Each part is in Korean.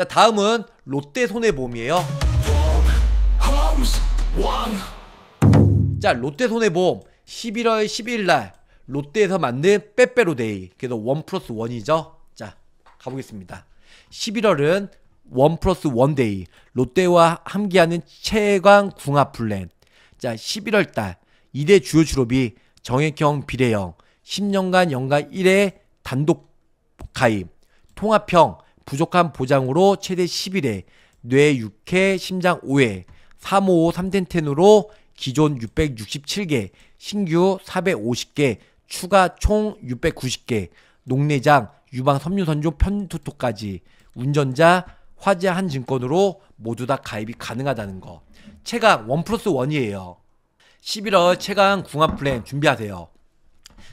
자 다음은 롯데 손해보험이에요 자 롯데 손해보험 11월 12일 날 롯데에서 만든 빼빼로데이 그래서 원 플러스 원이죠자 가보겠습니다 11월은 원 플러스 원데이 롯데와 함께하는 최강 궁합 플랜 자 11월 달 2대 주요 주업이 정액형 비례형 10년간 연간 1회 단독 가입 통합형 부족한 보장으로 최대 10일에 뇌 6회, 심장 5회, 355 3텐텐으로 기존 667개, 신규 450개, 추가 총 690개, 녹내장, 유방 섬유선조 편두토까지 운전자, 화재 한 증권으로 모두 다 가입이 가능하다는 거. 최강 1 플러스 1이에요. 11월 최강 궁합 플랜 준비하세요.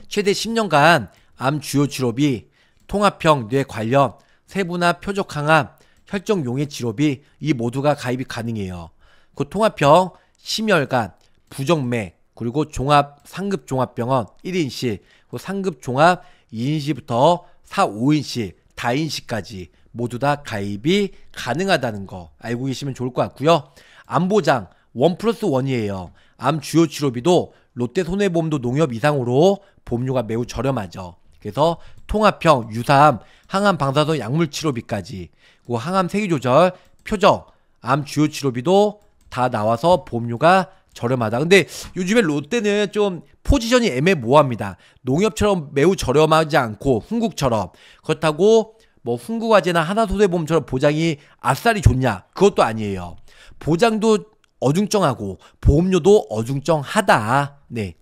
최대 10년간 암 주요 치료비, 통합형 뇌 관련, 세부나 표적 항암, 혈정 용해 질환이 이 모두가 가입이 가능해요. 그 통합형 심혈관, 부정맥, 그리고 종합 상급 종합병원 1인실, 그 상급 종합 2인실부터 4, 5인실, 다인실까지 모두 다 가입이 가능하다는 거 알고 계시면 좋을 것 같고요. 암보장 1 플러스 1이에요. 암 주요 치료비도 롯데 손해보험도 농협 이상으로 보험료가 매우 저렴하죠. 그래서 통합형, 유사암, 항암 방사선 약물 치료비까지, 그 항암 세기 조절, 표정, 암 주요 치료비도 다 나와서 보험료가 저렴하다. 근데 요즘에 롯데는 좀 포지션이 애매모호합니다. 농협처럼 매우 저렴하지 않고 흥국처럼 그렇다고 뭐 흥국화재나 하나소대보험처럼 보장이 아싸리 좋냐 그것도 아니에요. 보장도 어중쩡하고 보험료도 어중쩡하다. 네.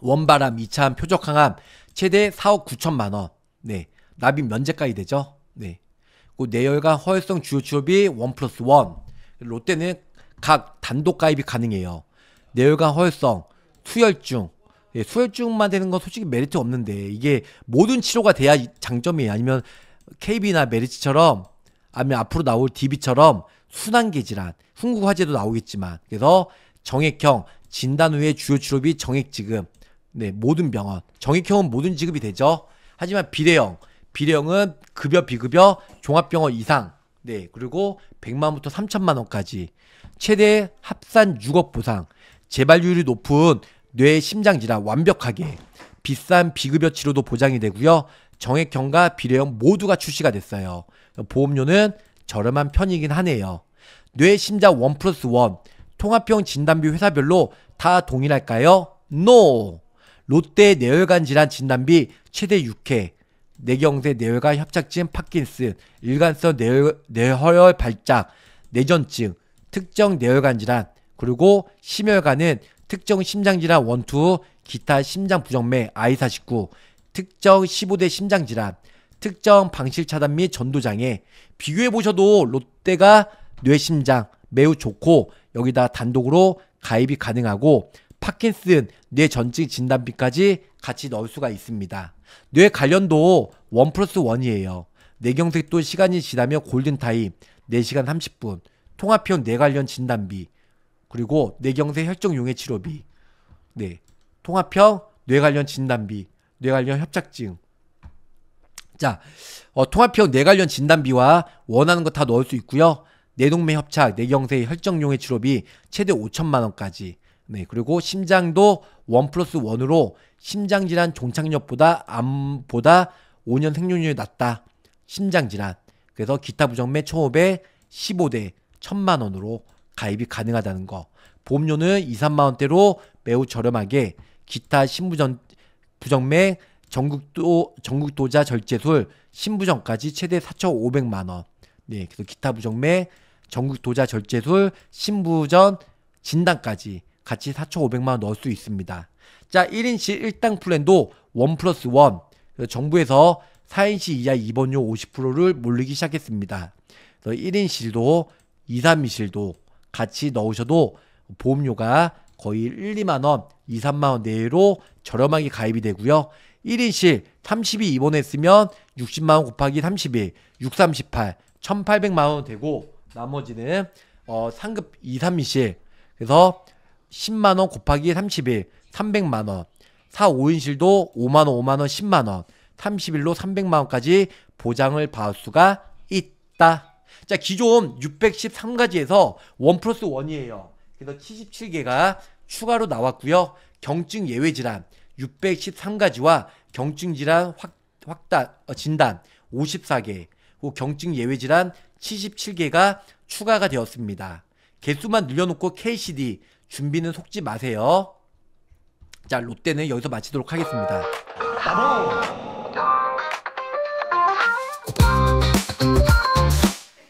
원바람, 이차함표적항암 최대 4억 9천만 원. 네. 납입 면제까지 되죠. 네. 그 내열과 허혈성 주요 치료비 1 플러스 1. 롯데는 각 단독 가입이 가능해요. 내열과 허혈성, 수혈증. 예, 수혈증만 되는 건 솔직히 메리트 없는데 이게 모든 치료가 돼야 장점이에요. 아니면 KB나 메리츠처럼 아니면 앞으로 나올 DB처럼 순환계 질환, 흥국화재도 나오겠지만 그래서 정액형 진단 후에 주요 치료비 정액 지급 네, 모든 병원. 정액형은 모든 지급이 되죠. 하지만 비례형. 비례형은 급여 비급여 종합병원 이상. 네, 그리고 100만부터 3천만 원까지 최대 합산 6억 보상. 재발률이 높은 뇌 심장 질환 완벽하게 비싼 비급여 치료도 보장이 되고요. 정액형과 비례형 모두가 출시가 됐어요. 보험료는 저렴한 편이긴 하네요. 뇌 심장 원 플러스 원 통합형 진단비 회사별로 다 동일할까요? NO! 롯데 뇌혈관 질환 진단비 최대 6회, 뇌경세뇌혈관 협착증 파킨슨, 일관성 뇌혈, 뇌혈 발작, 뇌전증 특정 뇌혈관 질환, 그리고 심혈관은 특정 심장 질환 원투, 기타 심장 부정맥 I49, 특정 15대 심장 질환, 특정 방실 차단 및 전도 장애. 비교해 보셔도 롯데가 뇌심장 매우 좋고 여기다 단독으로 가입이 가능하고 파킨슨, 뇌전직 진단비까지 같이 넣을 수가 있습니다. 뇌 관련도 1 플러스 1이에요. 뇌경색도 시간이 지나면 골든타임 4시간 30분, 통합형 뇌 관련 진단비, 그리고 뇌경색 혈정 용해 치료비, 네, 통합형 뇌 관련 진단비, 뇌 관련 협착증, 자, 어, 통합형 뇌 관련 진단비와 원하는 거 다 넣을 수 있고요. 뇌동맥 협착, 뇌경색, 혈정용해 치료비 최대 5천만 원까지. 네, 그리고 심장도 원 플러스 원으로 심장질환 종착역보다 암보다 5년 생존율이 낮다. 심장질환. 그래서 기타 부정맥 초업에 15대 1000만 원으로 가입이 가능하다는 거. 보험료는 2, 3만 원대로 매우 저렴하게 기타 신부전 부정맥 전국도 전국도자 절제술 신부전까지 최대 4,500만 원. 네, 그래서 기타 부정맥 전국도자 절제술 신부전 진단까지 같이 4,500만원 넣을 수 있습니다. 자, 1인시 1당 플랜도 1 플러스 1. 정부에서 4인시 이하 입원료 50%를 몰리기 시작했습니다. 그래서 1인실도 2, 3인실도 같이 넣으셔도 보험료가 거의 1, 2만원, 2, 3만원 내로 저렴하게 가입이 되고요. 1인실 3 0 입원했으면 60만원 곱하기 3 0 6, 3, 8 1800만원 되고 나머지는 어, 상급 2, 3인실 그래서 10만 원 곱하기 31, 300만 원. 4, 5인실도 5만 원, 5만 원, 10만 원. 31로 300만 원까지 보장을 받을 수가 있다. 자, 기존 613가지에서 1 플러스 1이에요. 그래서 77개가 추가로 나왔고요. 경증 예외 질환 613가지와 경증 질환 확, 확단 어, 진단 54개, 그 경증 예외 질환 77개가 추가가 되었습니다. 개수만 늘려놓고 KCD 준비는 속지 마세요. 자, 롯데는 여기서 마치도록 하겠습니다.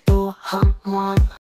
또한 번.